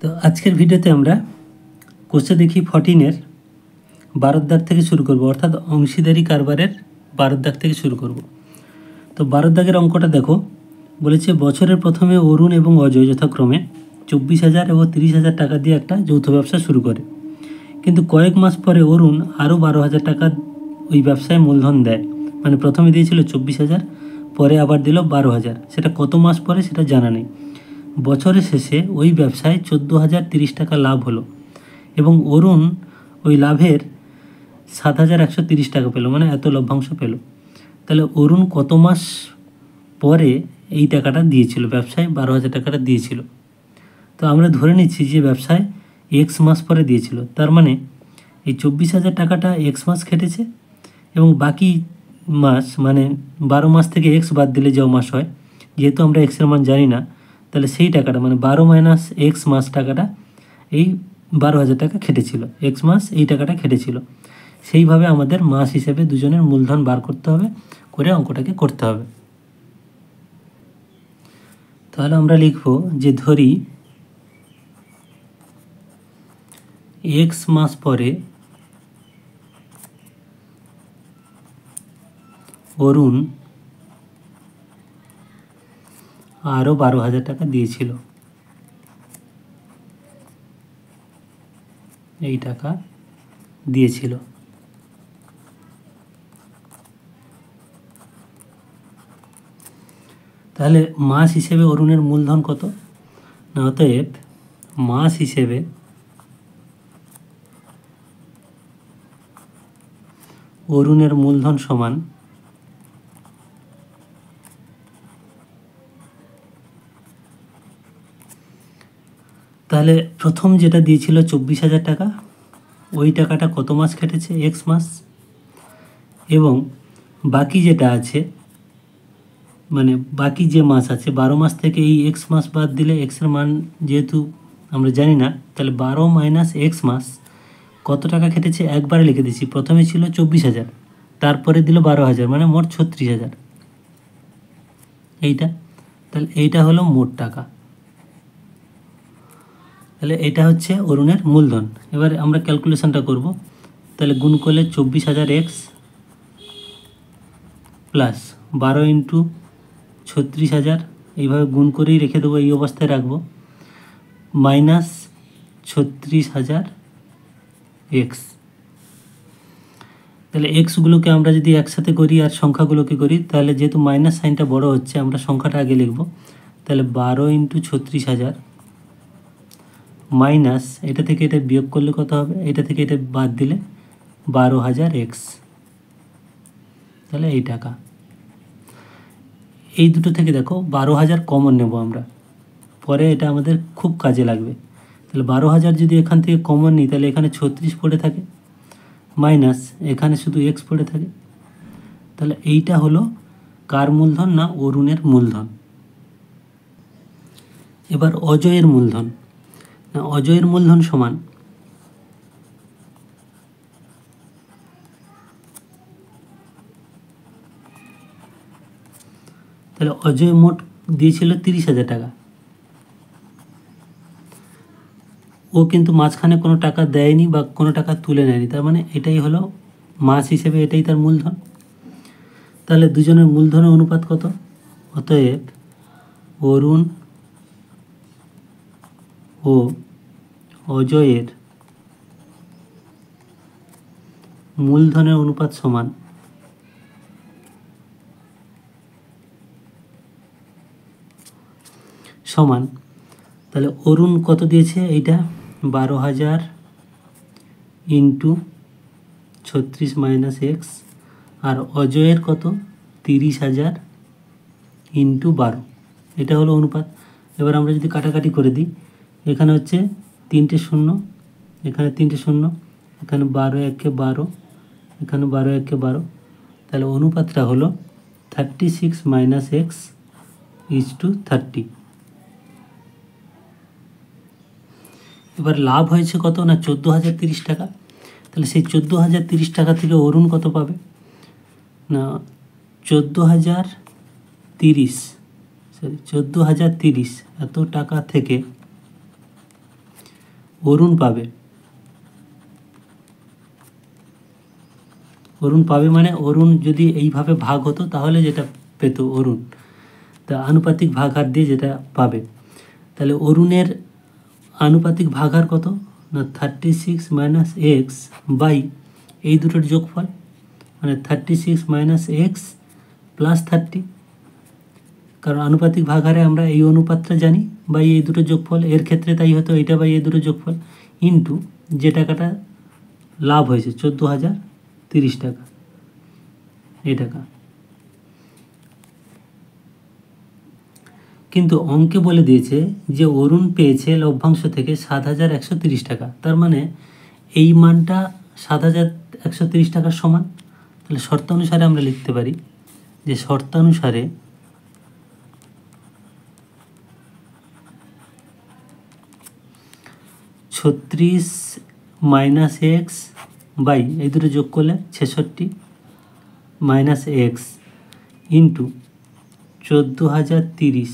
তো আজকের ভিডিওতে আমরা কোষে দেখি ফর্টিনের বারোর দাগ থেকে শুরু করব অর্থাৎ অংশীদারি কারবারের বারোর দাগ থেকে শুরু করব তো বারোর দাগের অঙ্কটা দেখো বলেছে বছরের প্রথমে অরুণ এবং অজয় যথাক্রমে চব্বিশ হাজার এবং তিরিশ হাজার টাকা দিয়ে একটা যৌথ ব্যবসা শুরু করে কিন্তু কয়েক মাস পরে অরুণ আরও বারো হাজার টাকা ওই ব্যবসায় মূলধন দেয় মানে প্রথমে দিয়েছিল চব্বিশ হাজার পরে আবার দিল বারো হাজার সেটা কত মাস পরে সেটা জানা নেই বছরের শেষে ওই ব্যবসায় চোদ্দো হাজার তিরিশ টাকা লাভ হলো এবং অরুণ ওই লাভের সাত হাজার একশো তিরিশ টাকা পেলো মানে এত লভ্যাংশ পেলো তাহলে অরুণ কত মাস পরে এই টাকাটা দিয়েছিল ব্যবসায় বারো হাজার টাকাটা দিয়েছিল তো আমরা ধরে নিচ্ছি যে ব্যবসায় এক্স মাস পরে দিয়েছিল তার মানে এই চব্বিশ হাজার টাকাটা এক্স মাস খেটেছে এবং বাকি মাস মানে বারো মাস থেকে এক্স বাদ দিলে যে মাস হয় যেহেতু আমরা এক্সের মান জানি না তাহলে সেই টাকাটা মানে বারো মাইনাস এক্স মাস টাকাটা এই বারো হাজার টাকা খেটেছিল এক্স মাস এই টাকাটা খেটেছিল সেইভাবে আমাদের মাস হিসেবে দুজনের মূলধন বার করতে হবে করে অঙ্কটাকে করতে হবে তাহলে আমরা লিখব যে ধরি এক্স মাস পরে অরুণ আরও বারো হাজার টাকা দিয়েছিল এই টাকা দিয়েছিল তাহলে মাস হিসেবে অরুণের মূলধন কত না অতএব মাস হিসেবে অরুণের মূলধন সমান তাহলে প্রথম যেটা দিয়েছিল চব্বিশ হাজার টাকা ওই টাকাটা কত মাস কেটেছে এক্স মাস এবং বাকি যেটা আছে মানে বাকি যে মাস আছে বারো মাস থেকে এই এক্স মাস বাদ দিলে এক্সের মান যেহেতু আমরা জানি না তাহলে বারো মাইনাস এক্স মাস কত টাকা খেটেছে একবারে লিখে দিচ্ছি প্রথমে ছিল চব্বিশ হাজার তারপরে দিল বারো হাজার মানে মোট ছত্রিশ হাজার এইটা তাহলে এইটা হলো মোট টাকা তাহলে এটা হচ্ছে অরুণের মূলধন এবার আমরা ক্যালকুলেশনটা করব তাহলে গুণ করলে চব্বিশ হাজার এক্স প্লাস বারো ইন্টু ছত্রিশ হাজার এইভাবে গুণ করেই রেখে দেবো এই অবস্থায় রাখবো মাইনাস ছত্রিশ হাজার এক্স তাহলে এক্সগুলোকে আমরা যদি একসাথে করি আর সংখ্যাগুলোকে করি তাহলে যেহেতু মাইনাস সাইনটা বড় হচ্ছে আমরা সংখ্যাটা আগে লিখব তাহলে বারো ইন্টু ছত্রিশ হাজার মাইনাস এটা থেকে এটা বিয়োগ করলে কত হবে এটা থেকে এটা বাদ দিলে বারো হাজার এক্স তাহলে এই টাকা এই দুটো থেকে দেখো বারো হাজার কমন নেব আমরা পরে এটা আমাদের খুব কাজে লাগবে তাহলে বারো হাজার যদি এখান থেকে কমন নিই তাহলে এখানে ছত্রিশ পড়ে থাকে মাইনাস এখানে শুধু এক্স পড়ে থাকে তাহলে এইটা হলো কার মূলধন না অরুণের মূলধন এবার অজয়ের মূলধন অজয়ের মূলধন সমান তাহলে অজয় মোট দিয়েছিল তিরিশ হাজার টাকা ও কিন্তু মাঝখানে কোনো টাকা দেয়নি বা কোনো টাকা তুলে নেয়নি তার মানে এটাই হলো মাস হিসেবে এটাই তার মূলধন তাহলে দুজনের মূলধনের অনুপাত কত অতএব অরুণ ও অজয়ের মূলধনের অনুপাত সমান সমান তাহলে অরুণ কত দিয়েছে এইটা বারো হাজার ইন্টু ছত্রিশ মাইনাস এক্স আর অজয়ের কত তিরিশ হাজার ইন্টু বারো এটা হলো অনুপাত এবার আমরা যদি কাটাকাটি করে দিই এখানে হচ্ছে তিনটে শূন্য এখানে তিনটে শূন্য এখানে বারো একে বারো এখানে বারো একে বারো তাহলে অনুপাতটা হলো thirty six minus x is to thirty এবার লাভ হয়েছে কত না চোদ্দো হাজার তিরিশ টাকা তাহলে সেই চোদ্দো হাজার তিরিশ টাকা থেকে অরুণ কত পাবে না চোদ্দো হাজার তিরিশ সরি চোদ্দো হাজার তিরিশ এত টাকা থেকে অরুণ পাবে অরুণ পাবে মানে অরুণ যদি এইভাবে ভাগ হতো তাহলে যেটা পেত অরুণ তা আনুপাতিক ভাগ হার দিয়ে যেটা পাবে তাহলে অরুণের আনুপাতিক হার কত না thirty six minus x by এই দুটোর যোগফল মানে thirty six minus x plus thirty কারণ আনুপাতিক ভাগ হারে আমরা এই অনুপাতটা জানি বা এই দুটো যোগফল এর ক্ষেত্রে তাই হয়তো এটা বা এই দুটো যোগফল ইন্টু যে টাকাটা লাভ হয়েছে চোদ্দো হাজার তিরিশ টাকা এই টাকা কিন্তু অঙ্কে বলে দিয়েছে যে অরুণ পেয়েছে লভ্যাংশ থেকে সাত হাজার একশো তিরিশ টাকা তার মানে এই মানটা সাত হাজার একশো তিরিশ টাকার সমান তাহলে শর্ত অনুসারে আমরা লিখতে পারি যে শর্তানুসারে ছত্রিশ মাইনাস এক্স বাই এই দুটো যোগ করলে ছেষট্টি মাইনাস এক্স ইন্টু চোদ্দো হাজার তিরিশ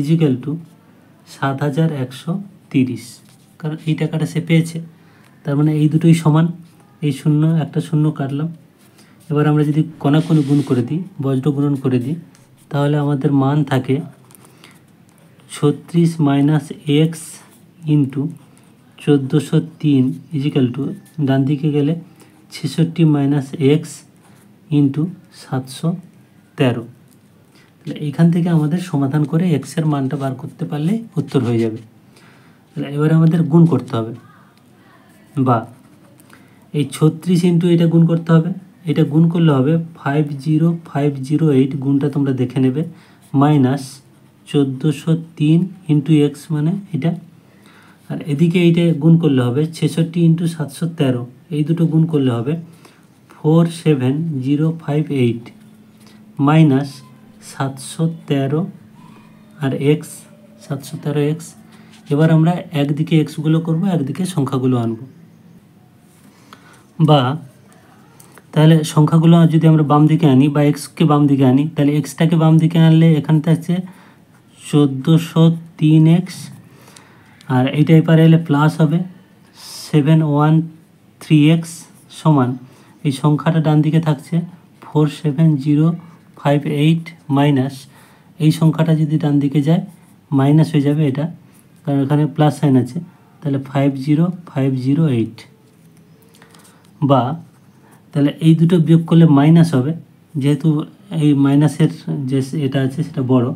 ইজিক্যাল টু সাত হাজার একশো তিরিশ কারণ এই টাকাটা সে পেয়েছে তার মানে এই দুটোই সমান এই শূন্য একটা শূন্য কাটলাম এবার আমরা যদি কণাকণি গুণ করে দিই বজ্র গুণন করে দিই তাহলে আমাদের মান থাকে ছত্রিশ মাইনাস এক্স ইন্টু চোদ্দোশো তিন ইজিক্যাল টু ডান দিকে গেলে ছেষট্টি মাইনাস এক্স ইন্টু সাতশো তেরো তাহলে এইখান থেকে আমাদের সমাধান করে এক্সের মানটা বার করতে পারলে উত্তর হয়ে যাবে তাহলে এবারে আমাদের গুণ করতে হবে বা এই ছত্রিশ ইন্টু এটা গুণ করতে হবে এটা গুণ করলে হবে five zero five zero eight গুণটা তোমরা দেখে নেবে মাইনাস চোদ্দোশো তিন ইন্টু এক্স মানে এটা আর এদিকে এইটা গুণ করলে হবে ছেষট্টি ইন্টু সাতশো তেরো এই দুটো গুণ করলে হবে four seven zero five eight minus সাতশো তেরো আর এক্স সাতশো তেরো এক্স এবার আমরা একদিকে এক্সগুলো করবো একদিকে সংখ্যাগুলো আনব বা তাহলে সংখ্যাগুলো যদি আমরা বাম দিকে আনি বা এক্সকে বাম দিকে আনি তাহলে এক্সটাকে বাম দিকে আনলে এখানটা আছে চোদ্দোশো তিন এক্স আর এইটা এপারে এলে প্লাস হবে সেভেন ওয়ান থ্রি এক্স সমান এই সংখ্যাটা ডান দিকে থাকছে four seven zero five eight minus এই সংখ্যাটা যদি ডান দিকে যায় মাইনাস হয়ে যাবে এটা কারণ এখানে প্লাস সাইন আছে তাহলে five zero five zero eight বা তাহলে এই দুটো বিয়োগ করলে মাইনাস হবে যেহেতু এই মাইনাসের যে এটা আছে সেটা বড়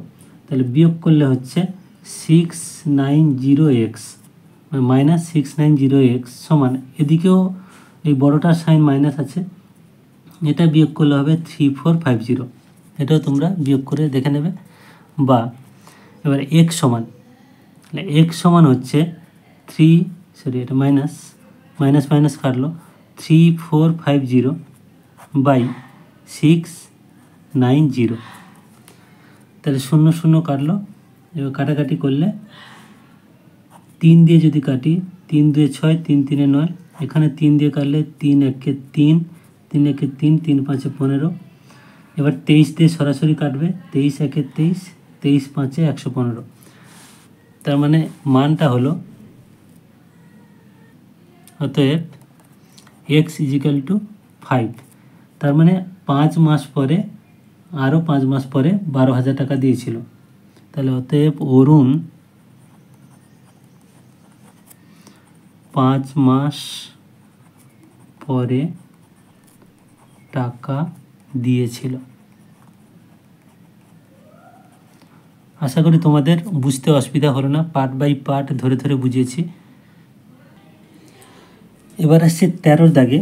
তাহলে বিয়োগ করলে হচ্ছে six nine zero x minus six nine zero x সমান এদিকেও এই বড়োটার সাইন মাইনাস আছে এটা বিয়োগ করলে হবে থ্রি ফোর ফাইভ জিরো এটাও তোমরা বিয়োগ করে দেখে নেবে বা এবার এক্স সমান এক্স সমান হচ্ছে থ্রি সরি এটা মাইনাস মাইনাস মাইনাস কাটলো three four five zero by six nine zero তাহলে শূন্য শূন্য কাটলো এবার কাটাকাটি করলে তিন দিয়ে যদি কাটি তিন দুয়ে ছয় তিন তিনে নয় এখানে তিন দিয়ে কাটলে তিন একে তিন তিন একে তিন তিন পাঁচে পনেরো এবার তেইশ দিয়ে সরাসরি কাটবে তেইশ একে তেইশ তেইশ পাঁচে একশো পনেরো তার মানে মানটা হলো অতএব এক্স ইজিক্যাল টু ফাইভ তার মানে পাঁচ মাস পরে আরও পাঁচ মাস পরে বারো হাজার টাকা দিয়েছিল তাহলে অতএব অরুণ পাঁচ মাস পরে টাকা দিয়েছিল আশা করি তোমাদের বুঝতে অসুবিধা হলো না পার্ট বাই পার্ট ধরে ধরে বুঝিয়েছি এবার আসছে তেরোর দাগে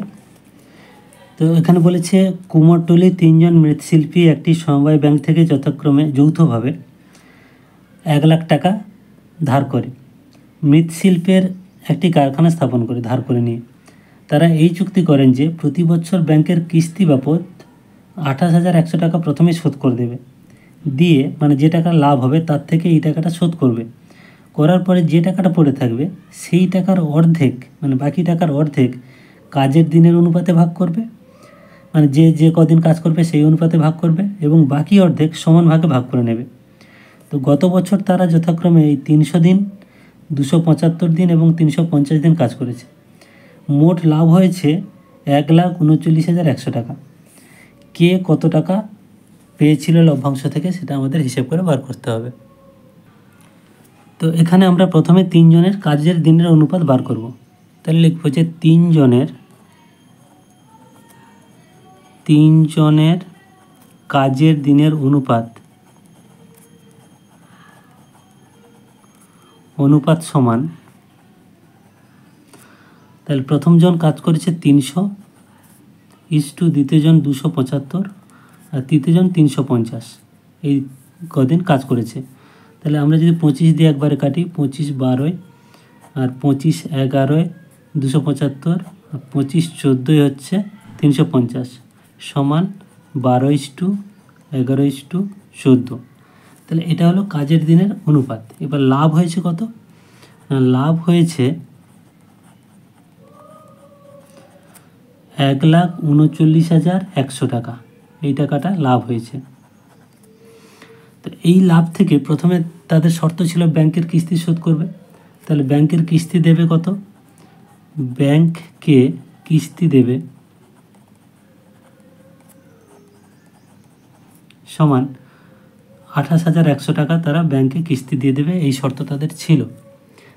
তো এখানে বলেছে কুমোরটুলি তিনজন মৃৎশিল্পী একটি সমবায় ব্যাংক থেকে যথাক্রমে যৌথভাবে এক লাখ টাকা ধার করে মৃৎশিল্পের একটি কারখানা স্থাপন করে ধার করে নিয়ে তারা এই চুক্তি করেন যে প্রতি বছর ব্যাংকের কিস্তি বাবদ আঠাশ হাজার একশো টাকা প্রথমে শোধ করে দেবে দিয়ে মানে যে টাকা লাভ হবে তার থেকে এই টাকাটা শোধ করবে করার পরে যে টাকাটা পড়ে থাকবে সেই টাকার অর্ধেক মানে বাকি টাকার অর্ধেক কাজের দিনের অনুপাতে ভাগ করবে মানে যে যে কদিন কাজ করবে সেই অনুপাতে ভাগ করবে এবং বাকি অর্ধেক সমান ভাগে ভাগ করে নেবে তো গত বছর তারা যথাক্রমে এই তিনশো দিন দুশো পঁচাত্তর দিন এবং তিনশো পঞ্চাশ দিন কাজ করেছে মোট লাভ হয়েছে এক লাখ উনচল্লিশ হাজার একশো টাকা কে কত টাকা পেয়েছিল লভ্যাংশ থেকে সেটা আমাদের হিসেব করে বার করতে হবে তো এখানে আমরা প্রথমে তিনজনের কাজের দিনের অনুপাত বার করব তাহলে লিখব যে তিনজনের তিনজনের কাজের দিনের অনুপাত অনুপাত সমান তাহলে প্রথমজন কাজ করেছে তিনশো ইস টু দ্বিতীয় দুশো পঁচাত্তর আর তৃতীয়জন তিনশো পঞ্চাশ এই কদিন কাজ করেছে তাহলে আমরা যদি পঁচিশ দিয়ে একবারে কাটি পঁচিশ বারোয় আর পঁচিশ এগারোয় দুশো পঁচাত্তর আর পঁচিশ চোদ্দোই হচ্ছে তিনশো পঞ্চাশ সমান বারো ইস টু এগারো ইস টু চোদ্দো তাহলে এটা হলো কাজের দিনের অনুপাত এবার লাভ হয়েছে কত হ্যাঁ, লাভ হয়েছে এক লাখ উনচল্লিশ হাজার একশো টাকা এই টাকাটা লাভ হয়েছে তো এই লাভ থেকে প্রথমে তাদের শর্ত ছিল ব্যাংকের কিস্তি শোধ করবে তাহলে ব্যাংকের কিস্তি দেবে কত ব্যাংককে কিস্তি দেবে সমান আঠাশ হাজার একশো টাকা তারা ব্যাংকে কিস্তি দিয়ে দেবে এই শর্ত তাদের ছিল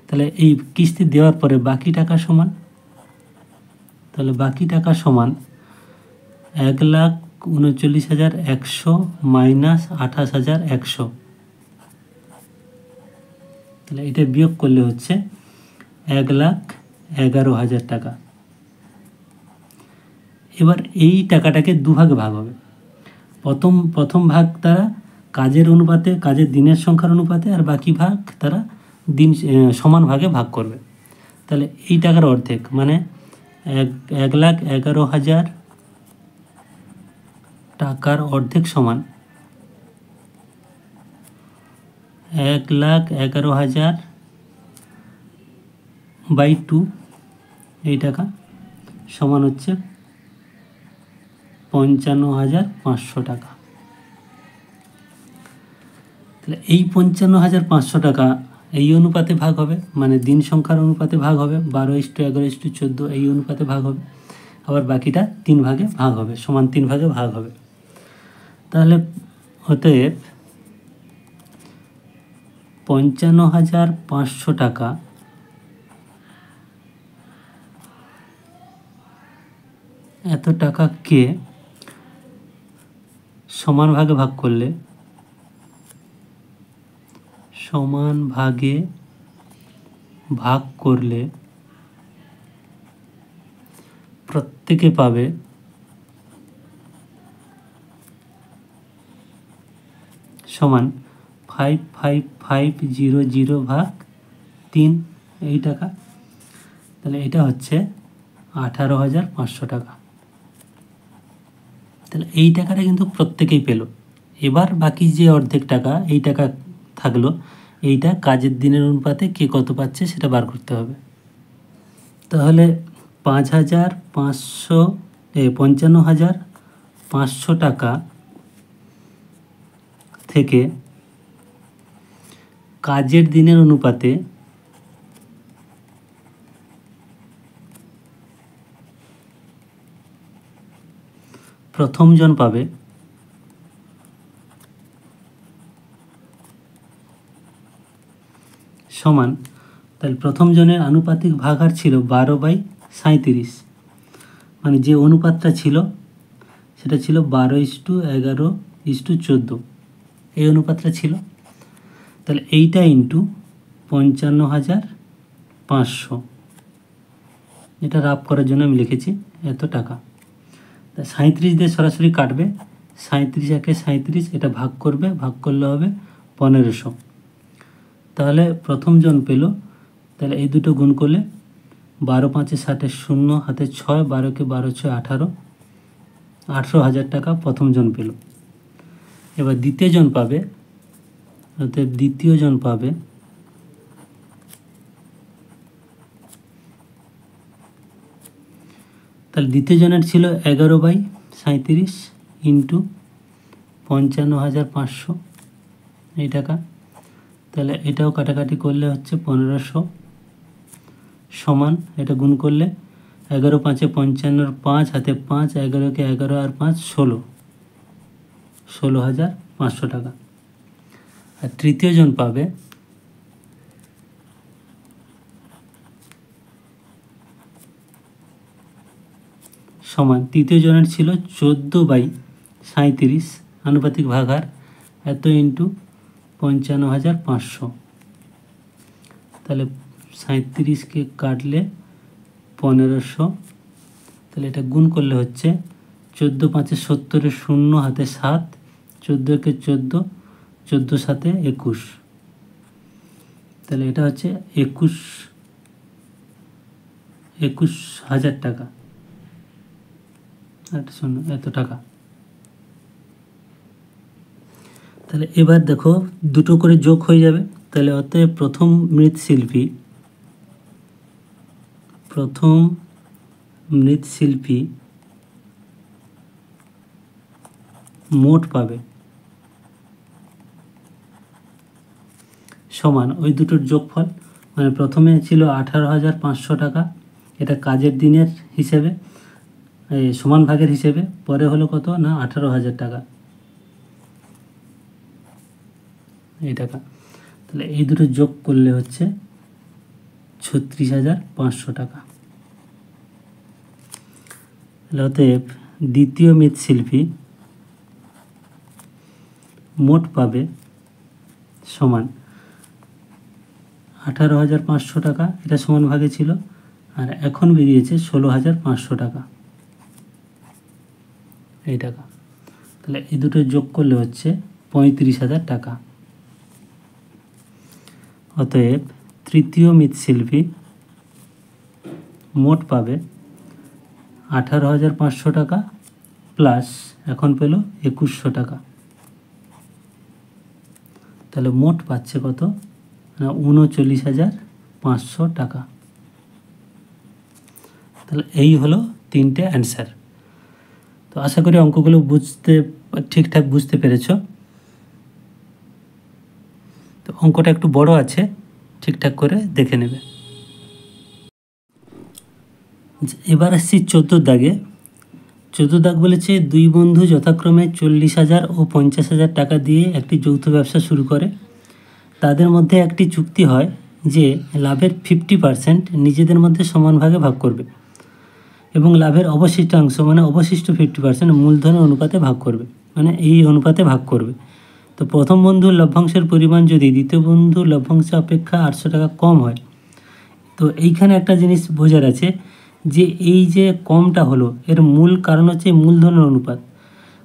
তাহলে এই কিস্তি দেওয়ার পরে বাকি টাকা সমান তাহলে বাকি টাকা সমান এক লাখ উনচল্লিশ হাজার একশো মাইনাস আঠাশ হাজার একশো তাহলে এটা বিয়োগ করলে হচ্ছে এক লাখ এগারো হাজার টাকা এবার এই টাকাটাকে দুভাগে ভাগ হবে প্রথম প্রথম ভাগ তারা কাজের অনুপাতে কাজের দিনের সংখ্যার অনুপাতে আর বাকি ভাগ তারা দিন সমান ভাগে ভাগ করবে তাহলে এই টাকার অর্ধেক মানে এক এক লাখ এগারো হাজার টাকার অর্ধেক সমান এক লাখ এগারো হাজার বাই টু এই টাকা সমান হচ্ছে পঞ্চান্ন হাজার পাঁচশো টাকা তাহলে এই পঞ্চান্ন হাজার পাঁচশো টাকা এই অনুপাতে ভাগ হবে মানে দিন সংখ্যার অনুপাতে ভাগ হবে বারো ইস্টু এগারো ইস্টু চোদ্দো এই অনুপাতে ভাগ হবে আবার বাকিটা তিন ভাগে ভাগ হবে সমান তিন ভাগে ভাগ হবে তাহলে অতএব পঞ্চান্ন হাজার পাঁচশো টাকা এত টাকাকে সমান ভাগে ভাগ করলে সমান ভাগে ভাগ করলে প্রত্যেকে পাবে সমান five five five zero zero ভাগ তিন এই টাকা তাহলে এটা হচ্ছে আঠারো হাজার পাঁচশো টাকা তাহলে এই টাকাটা কিন্তু প্রত্যেকেই পেল এবার বাকি যে অর্ধেক টাকা এই টাকা থাকলো এইটা কাজের দিনের অনুপাতে কে কত পাচ্ছে সেটা বার করতে হবে তাহলে পাঁচ হাজার পাঁচশো পঞ্চান্ন হাজার পাঁচশো টাকা থেকে কাজের দিনের অনুপাতে প্রথমজন পাবে সমান তাহলে প্রথম জনের আনুপাতিক ভাগার ছিল বারো বাই সাঁত্রিশ মানে যে অনুপাতটা ছিল সেটা ছিল বারো ইস্টু এগারো ইস্টু চোদ্দো এই অনুপাতটা ছিল তাহলে এইটা ইন্টু পঞ্চান্ন হাজার পাঁচশো এটা রাফ করার জন্য আমি লিখেছি এত টাকা তা সাঁত্রিশ দিয়ে সরাসরি কাটবে সাঁত্রিশ একে সাঁত্রিশ এটা ভাগ করবে ভাগ করলে হবে পনেরোশো তাহলে প্রথম জন পেল তাহলে এই দুটো গুণ করলে বারো পাঁচে ষাটে শূন্য হাতে ছয় বারোকে বারো ছয় আঠারো আঠেরো হাজার টাকা প্রথম জন পেল এবার দ্বিতীয় জন পাবে অর্থাৎ দ্বিতীয় জন পাবে তাহলে দ্বিতীয় জনের ছিল এগারো বাই সাঁত্রিশ ইন্টু পঞ্চান্ন হাজার পাঁচশো এই টাকা তাহলে এটাও কাটাকাটি করলে হচ্ছে পনেরোশো সমান এটা গুণ করলে এগারো পাঁচে পঞ্চান্নর পাঁচ হাতে পাঁচ এগারোকে এগারো আর পাঁচ ষোলো ষোলো হাজার পাঁচশো টাকা আর তৃতীয় জন পাবে সমান তৃতীয় জনের ছিল চোদ্দো বাই সাঁত্রিশ আনুপাতিক ভাগার এত ইন্টু পঞ্চান্ন হাজার পাঁচশো তাহলে সাঁত্রিশকে কাটলে পনেরোশো তাহলে এটা গুণ করলে হচ্ছে চোদ্দো পাঁচে সত্তরে শূন্য হাতে সাত চোদ্দোকে চোদ্দো চোদ্দো সাথে একুশ তাহলে এটা হচ্ছে একুশ একুশ হাজার টাকা আট শূন্য এত টাকা তাহলে এবার দেখো দুটো করে যোগ হয়ে যাবে তাহলে অতএব প্রথম মৃৎশিল্পী প্রথম মৃৎশিল্পী মোট পাবে সমান ওই দুটোর যোগফল মানে প্রথমে ছিল আঠারো হাজার পাঁচশো টাকা এটা কাজের দিনের হিসেবে সমান ভাগের হিসেবে পরে হলো কত না আঠারো হাজার টাকা এই টাকা তাহলে এই দুটো যোগ করলে হচ্ছে ছত্রিশ হাজার পাঁচশো টাকা অতএব দ্বিতীয় মৃৎশিল্পী মোট পাবে সমান আঠারো হাজার পাঁচশো টাকা এটা সমান ভাগে ছিল আর এখন বেরিয়েছে ষোলো হাজার পাঁচশো টাকা এই টাকা তাহলে এই দুটো যোগ করলে হচ্ছে পঁয়ত্রিশ হাজার টাকা অতএব তৃতীয় মৃৎশিল্পী মোট পাবে আঠারো হাজার পাঁচশো টাকা প্লাস এখন পেল একুশশো টাকা তাহলে মোট পাচ্ছে কত না উনচল্লিশ হাজার পাঁচশো টাকা তাহলে এই হলো তিনটে অ্যান্সার তো আশা করি অঙ্কগুলো বুঝতে ঠিকঠাক বুঝতে পেরেছো তো অঙ্কটা একটু বড় আছে ঠিকঠাক করে দেখে নেবে আচ্ছা, এবার আসছি চোদ্দ দাগে চোদ্দ দাগ বলেছে দুই বন্ধু যথাক্রমে চল্লিশ হাজার ও পঞ্চাশ হাজার টাকা দিয়ে একটি যৌথ ব্যবসা শুরু করে তাদের মধ্যে একটি চুক্তি হয় যে লাভের ফিফটি পার্সেন্ট নিজেদের মধ্যে সমান ভাগে ভাগ করবে এবং লাভের অবশিষ্টাংশ মানে অবশিষ্ট ফিফটি পার্সেন্ট মূলধনের অনুপাতে ভাগ করবে মানে এই অনুপাতে ভাগ করবে তো প্রথম বন্ধুর লভ্যাংশের পরিমাণ যদি দ্বিতীয় বন্ধুর লভ্যাংশ অপেক্ষা আটশো টাকা কম হয় তো এইখানে একটা জিনিস বোঝার আছে যে এই যে কমটা হলো এর মূল কারণ হচ্ছে মূলধনের অনুপাত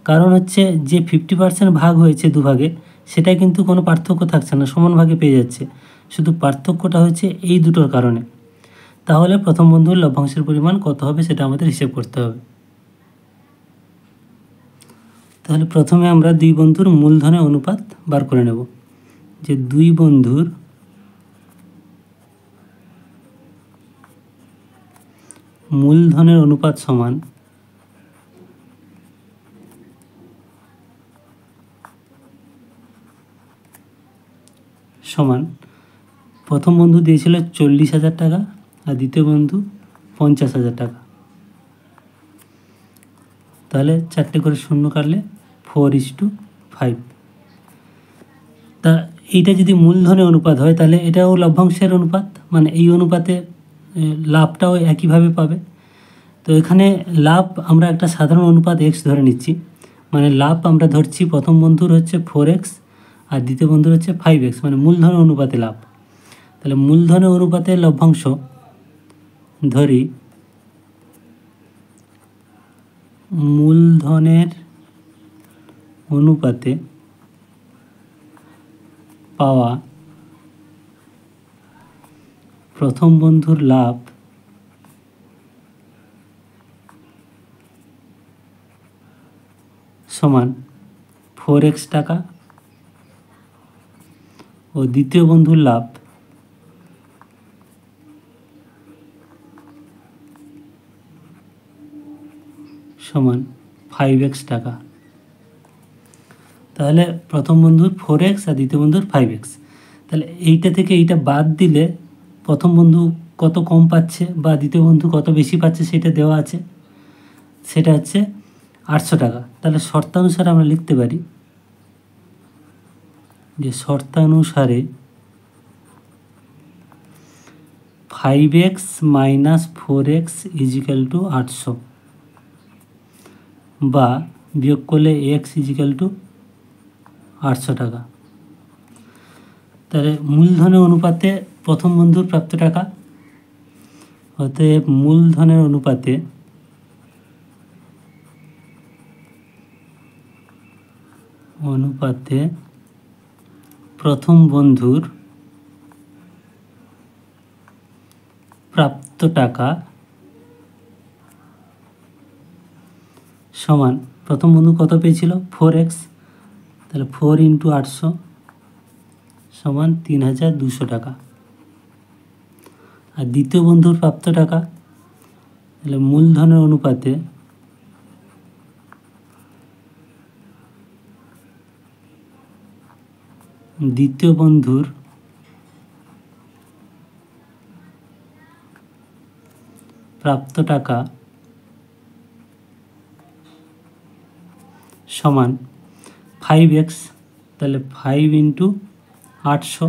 কারণ হচ্ছে যে ফিফটি পার্সেন্ট ভাগ হয়েছে দুভাগে সেটা কিন্তু কোনো পার্থক্য থাকছে না সমান ভাগে পেয়ে যাচ্ছে শুধু পার্থক্যটা হচ্ছে এই দুটোর কারণে তাহলে প্রথম বন্ধুর লভ্যাংশের পরিমাণ কত হবে সেটা আমাদের হিসেব করতে হবে তাহলে প্রথমে আমরা দুই বন্ধুর মূলধনের অনুপাত বার করে নেব যে দুই বন্ধুর মূলধনের অনুপাত সমান সমান প্রথম বন্ধু দিয়েছিল চল্লিশ হাজার টাকা আর দ্বিতীয় বন্ধু পঞ্চাশ হাজার টাকা তাহলে চারটে করে শূন্য কাটলে ফোর ইস টু ফাইভ তা এইটা যদি মূলধনের অনুপাত হয় তাহলে এটাও লভ্যাংশের অনুপাত মানে এই অনুপাতে লাভটাও একইভাবে পাবে তো এখানে লাভ আমরা একটা সাধারণ অনুপাত এক্স ধরে নিচ্ছি মানে লাভ আমরা ধরছি প্রথম বন্ধুর হচ্ছে ফোর এক্স আর দ্বিতীয় বন্ধুর হচ্ছে ফাইভ এক্স মানে মূলধন অনুপাতে লাভ তাহলে মূলধন অনুপাতে লভ্যাংশ ধরি মূলধনের অনুপাতে পাওয়া প্রথম বন্ধুর লাভ সমান ফোর এক্স টাকা ও দ্বিতীয় বন্ধুর লাভ সমান ফাইভ এক্স টাকা তাহলে প্রথম বন্ধুর ফোর এক্স আর দ্বিতীয় বন্ধুর ফাইভ এক্স তাহলে এইটা থেকে এইটা বাদ দিলে প্রথম বন্ধু কত কম পাচ্ছে বা দ্বিতীয় বন্ধু কত বেশি পাচ্ছে সেটা দেওয়া আছে সেটা হচ্ছে আটশো টাকা তাহলে শর্তানুসারে আমরা লিখতে পারি যে শর্তানুসারে five x minus four x is equal to আটশো বা বিয়োগ করলে এক্স ইজিক্যাল টু আটশো টাকা তাহলে মূলধনের অনুপাতে প্রথম বন্ধুর প্রাপ্ত টাকা অতএব মূলধনের অনুপাতে অনুপাতে প্রথম বন্ধুর প্রাপ্ত টাকা সমান প্রথম বন্ধু কত পেয়েছিল ফোর এক্স তাহলে ফোর ইন্টু আটশো সমান তিন হাজার দুশো টাকা আর দ্বিতীয় বন্ধুর প্রাপ্ত টাকা তাহলে মূলধনের অনুপাতে দ্বিতীয় বন্ধুর প্রাপ্ত টাকা সমান ফাইভ এক্স তাহলে ফাইভ ইন্টু আটশো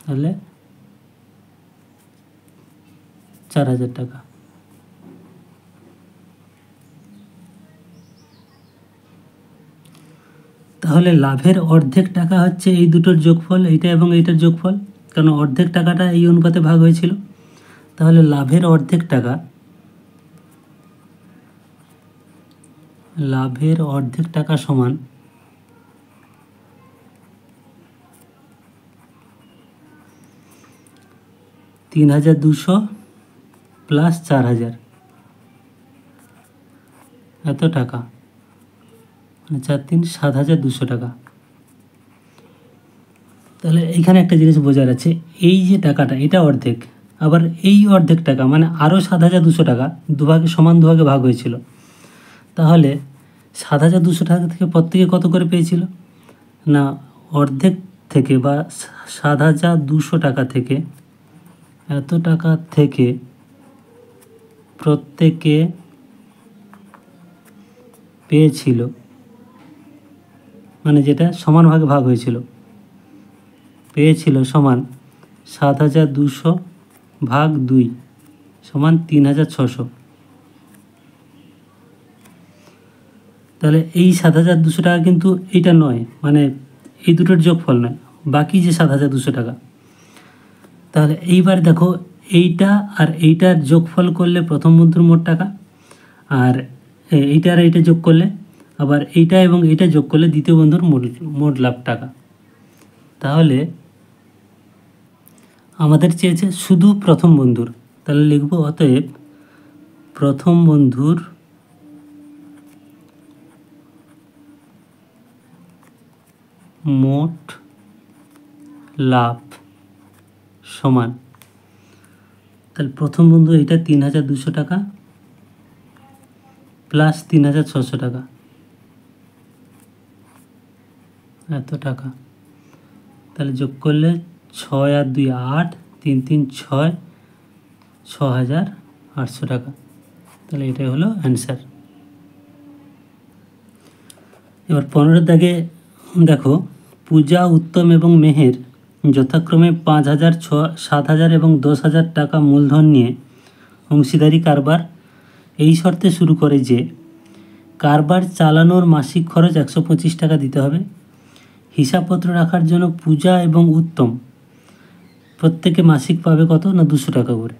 তাহলে চার হাজার টাকা তাহলে লাভের অর্ধেক টাকা হচ্ছে এই দুটোর যোগফল এইটা এবং এইটার যোগফল কারণ অর্ধেক টাকাটা এই অনুপাতে ভাগ হয়েছিল তাহলে লাভের অর্ধেক টাকা লাভের অর্ধেক টাকা সমান তিন হাজার দুশো প্লাস চার হাজার এত টাকা মানে চার তিন সাত হাজার দুশো টাকা তাহলে এখানে একটা জিনিস বোঝার আছে এই যে টাকাটা এটা অর্ধেক আবার এই অর্ধেক টাকা মানে আরও সাত হাজার দুশো টাকা দুভাগে সমান দুভাগে ভাগ হয়েছিল তাহলে সাত হাজার দুশো টাকা থেকে প্রত্যেকে কত করে পেয়েছিল না অর্ধেক থেকে বা সাত হাজার দুশো টাকা থেকে এত টাকা থেকে প্রত্যেকে পেয়েছিল মানে যেটা সমান ভাগে ভাগ হয়েছিল পেয়েছিল সমান সাত হাজার দুশো ভাগ দুই সমান তিন হাজার ছশো তাহলে এই সাত হাজার দুশো টাকা কিন্তু এটা নয় মানে এই দুটোর যোগফল নয় বাকি যে সাত হাজার দুশো টাকা তাহলে এইবার দেখো এইটা আর এইটার যোগফল করলে প্রথম বন্ধুর মোট টাকা আর এইটা আর এইটা যোগ করলে আবার এইটা এবং এইটা যোগ করলে দ্বিতীয় বন্ধুর মোট মোট লাভ টাকা তাহলে আমাদের চেয়েছে শুধু প্রথম বন্ধুর তাহলে লিখব অতএব প্রথম বন্ধুর মোট লাভ সমান তাহলে প্রথম বন্ধু এটা তিন হাজার দুশো টাকা প্লাস তিন হাজার ছশো টাকা এত টাকা তাহলে যোগ করলে ছয় আর দুই আট তিন তিন ছয় ছ হাজার আটশো টাকা তাহলে এটাই হলো অ্যান্সার এবার পনেরোর দাগে দেখো পূজা উত্তম এবং মেহের যথাক্রমে পাঁচ হাজার ছ সাত হাজার এবং দশ হাজার টাকা মূলধন নিয়ে অংশীদারি কারবার এই শর্তে শুরু করে যে কারবার চালানোর মাসিক খরচ একশো পঁচিশ টাকা দিতে হবে হিসাবপত্র রাখার জন্য পূজা এবং উত্তম প্রত্যেকে মাসিক পাবে কত না দুশো টাকা করে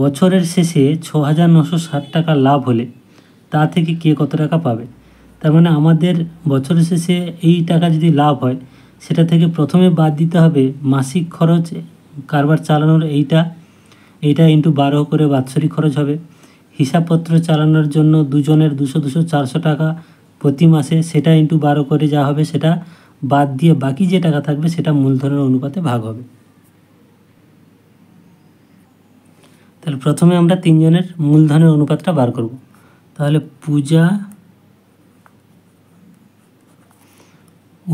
বছরের শেষে ছ হাজার নশো ষাট টাকা লাভ হলে তা থেকে কে কত টাকা পাবে তার মানে আমাদের বছর শেষে এই টাকা যদি লাভ হয় সেটা থেকে প্রথমে বাদ দিতে হবে মাসিক খরচ কারবার চালানোর এইটা এইটা ইন্টু বারো করে বাৎসরিক খরচ হবে হিসাবপত্র চালানোর জন্য দুজনের দুশো দুশো চারশো টাকা প্রতি মাসে সেটা ইন্টু বারো করে যা হবে সেটা বাদ দিয়ে বাকি যে টাকা থাকবে সেটা মূলধনের অনুপাতে ভাগ হবে তাহলে প্রথমে আমরা তিনজনের মূলধনের অনুপাতটা বার করব তাহলে পূজা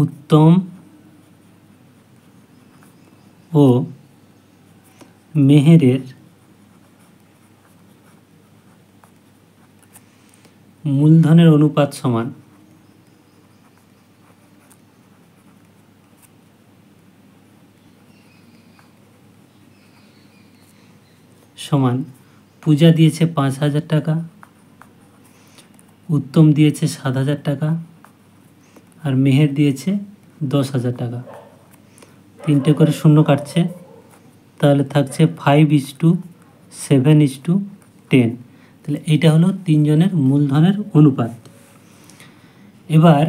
উত্তম ও মেহেরের মূলধনের অনুপাত সমান সমান পূজা দিয়েছে পাঁচ হাজার টাকা উত্তম দিয়েছে সাত হাজার টাকা আর মেহের দিয়েছে দশ হাজার টাকা তিনটে করে শূন্য কাটছে তাহলে থাকছে five is to seven is to ten তাহলে এইটা হলো তিনজনের মূলধনের অনুপাত এবার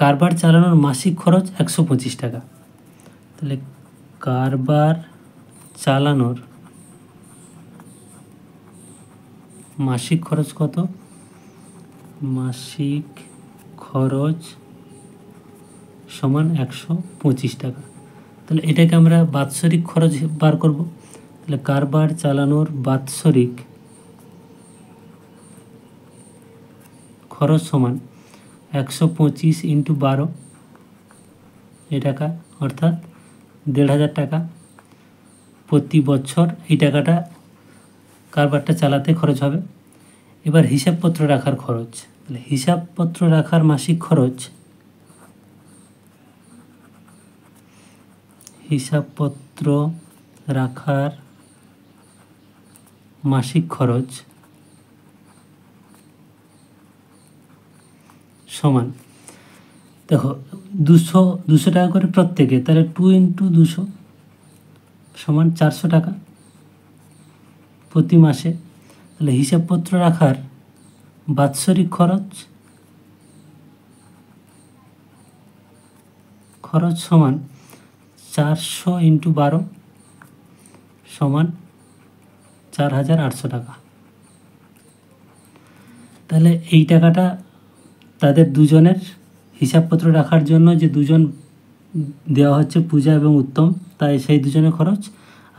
কারবার চালানোর মাসিক খরচ একশো পঁচিশ টাকা তাহলে কারবার চালানোর মাসিক খরচ কত মাসিক খরচ সমান একশো পঁচিশ টাকা তাহলে এটাকে আমরা বাৎসরিক খরচ বার করব তাহলে কারবার চালানোর বাৎসরিক খরচ সমান একশো পঁচিশ ইন্টু বারো এ টাকা অর্থাৎ দেড় হাজার টাকা প্রতি বছর এই টাকাটা কারবারটা চালাতে খরচ হবে এবার হিসাবপত্র রাখার খরচ তাহলে হিসাবপত্র রাখার মাসিক খরচ হিসাবপত্র রাখার মাসিক খরচ সমান দেখো দুশো দুশো টাকা করে প্রত্যেকে তাহলে টু ইন্টু দুশো সমান চারশো টাকা প্রতি মাসে তাহলে হিসাবপত্র রাখার বাৎসরিক খরচ খরচ সমান চারশো ইন্টু বারো সমান চার হাজার আটশো টাকা তাহলে এই টাকাটা তাদের দুজনের হিসাবপত্র রাখার জন্য যে দুজন দেওয়া হচ্ছে পূজা এবং উত্তম তাই সেই দুজনের খরচ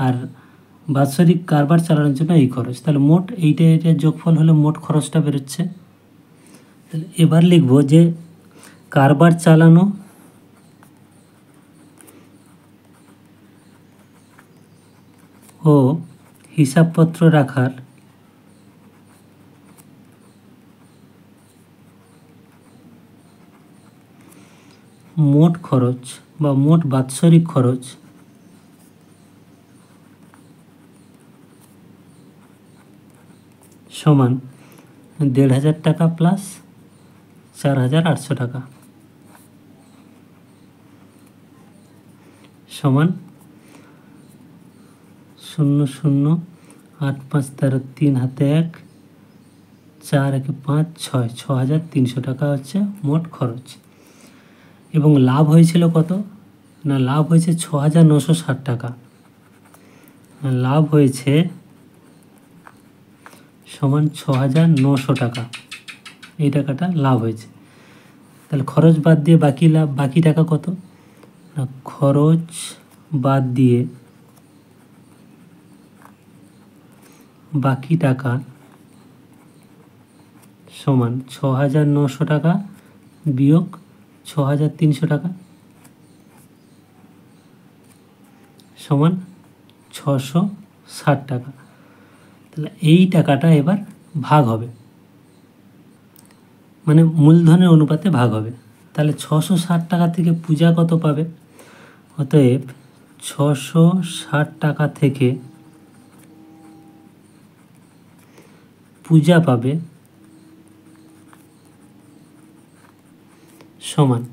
আর বাৎসরিক কারবার চালানোর জন্য এই খরচ তাহলে মোট এইটা এটার যোগফল হলে মোট খরচটা বেরোচ্ছে তাহলে এবার লিখব যে কারবার চালানো ও হিসাবপত্র রাখার মোট খরচ বা মোট বাৎসরিক খরচ সমান দেড় হাজার টাকা প্লাস চার হাজার আটশো টাকা সমান শূন্য শূন্য আট পাঁচ তেরো তিন হাতে এক চার একে পাঁচ ছয় ছ হাজার তিনশো টাকা হচ্ছে মোট খরচ এবং লাভ হয়েছিল কত না লাভ হয়েছে ছ হাজার নশো ষাট টাকা লাভ হয়েছে সমান ছ হাজার নশো টাকা এই টাকাটা লাভ হয়েছে তাহলে খরচ বাদ দিয়ে বাকি লাভ বাকি টাকা কত না খরচ বাদ দিয়ে বাকি টাকা সমান ছ হাজার নশো টাকা বিয়োগ ছ হাজার তিনশো টাকা সমান ছশো ষাট টাকা তাহলে এই টাকাটা এবার ভাগ হবে মানে মূলধনের অনুপাতে ভাগ হবে তাহলে ছশো ষাট টাকা থেকে পূজা কত পাবে অতএব ছশো ষাট টাকা থেকে পূজা পাবে সমান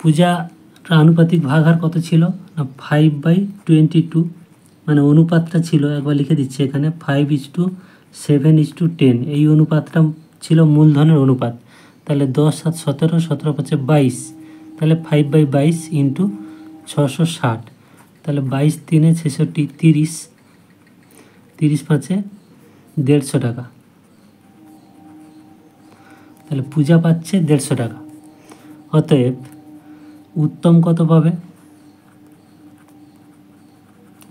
পূজা আনুপাতিক ভাগ আর কত ছিল না ফাইভ বাই টোয়েন্টি টু মানে অনুপাতটা ছিল একবার লিখে দিচ্ছি এখানে five is to seven is to ten এই অনুপাতটা ছিল মূলধনের অনুপাত তাহলে দশ সাত সতেরো সতেরো পাঁচে বাইশ তাহলে ফাইভ বাই বাইশ ইন্টু ছশো ষাট তাহলে বাইশ তিনে ছেষট্টি তিরিশ তিরিশ পাঁচে দেড়শো টাকা তাহলে পূজা পাচ্ছে দেড়শো টাকা অতএব উত্তম কত পাবে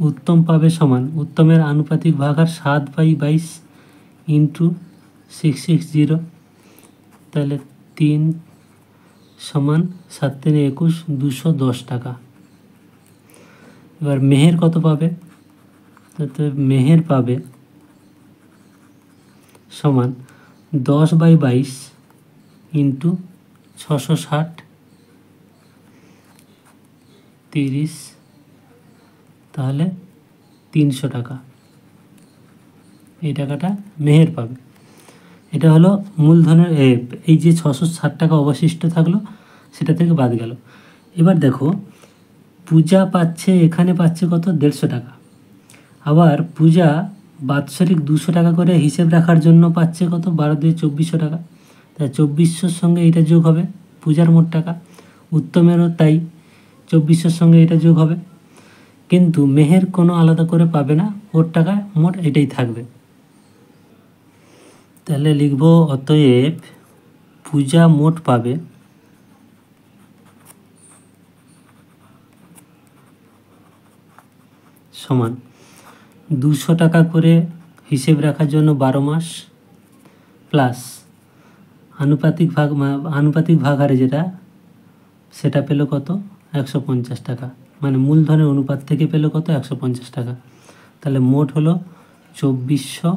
উত্তম পাবে সমান উত্তমের আনুপাতিক ভাগ আর সাত বাই বাইশ ইন্টু সিক্স সিক্স জিরো তাহলে তিন সমান সাত তিনে একুশ দুশো দশ টাকা এবার মেহের কত পাবে মেহের পাবে সমান দশ বাই বাইশ ইন্টু ছশো ষাট তিরিশ তাহলে তিনশো টাকা এই টাকাটা মেহের পাবে এটা হলো মূলধনের এই যে ছশো ষাট টাকা অবশিষ্ট থাকলো সেটা থেকে বাদ গেল এবার দেখো পূজা পাচ্ছে এখানে পাচ্ছে কত দেড়শো টাকা আবার পূজা বাৎসরিক দুশো টাকা করে হিসেব রাখার জন্য পাচ্ছে কত বারো দিয়ে চব্বিশশো টাকা তাই চব্বিশশোর সঙ্গে এটা যোগ হবে পূজার মোট টাকা উত্তমেরও তাই চব্বিশশোর সঙ্গে এটা যোগ হবে কিন্তু মেহের কোনো আলাদা করে পাবে না ওর টাকা মোট এটাই থাকবে তাহলে লিখব অতএব পূজা মোট পাবে সমান দুশো টাকা করে হিসেব রাখার জন্য বারো মাস প্লাস আনুপাতিক ভাগ আনুপাতিক ভাগ হারে যেটা সেটা পেলো কত একশো পঞ্চাশ টাকা মানে মূলধনের অনুপাত থেকে পেলো কত একশো পঞ্চাশ টাকা তাহলে মোট হলো চব্বিশশো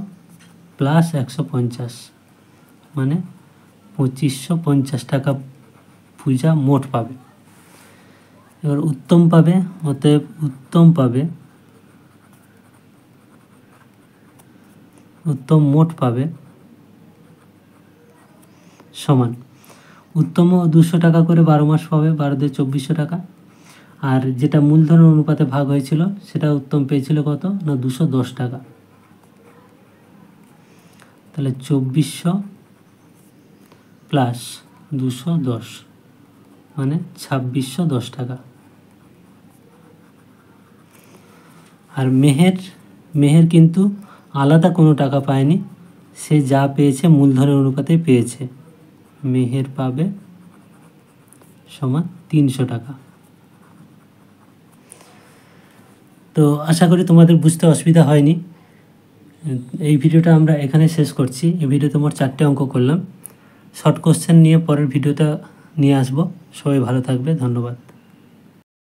প্লাস একশো পঞ্চাশ মানে পঁচিশশো পঞ্চাশ টাকা পূজা মোট পাবে এবার উত্তম পাবে অতএব উত্তম পাবে উত্তম মোট পাবে সমান উত্তম দুশো টাকা করে বারো মাস পাবে বারো চব্বিশশো টাকা আর যেটা মূলধন অনুপাতে ভাগ হয়েছিল সেটা উত্তম পেয়েছিল কত না দুশো দশ টাকা তাহলে চব্বিশশো প্লাস দুশো দশ মানে ছাব্বিশশো দশ টাকা আর মেহের মেহের কিন্তু আলাদা কোনো টাকা পায়নি সে যা পেয়েছে মূলধনের অনুপাতে পেয়েছে মেহের পাবে সমান তিনশো টাকা তো আশা করি তোমাদের বুঝতে অসুবিধা হয়নি এই ভিডিওটা আমরা এখানে শেষ করছি এই ভিডিওতে মোট চারটে অঙ্ক করলাম শর্ট কোশ্চেন নিয়ে পরের ভিডিওটা নিয়ে আসবো সবাই ভালো থাকবে ধন্যবাদ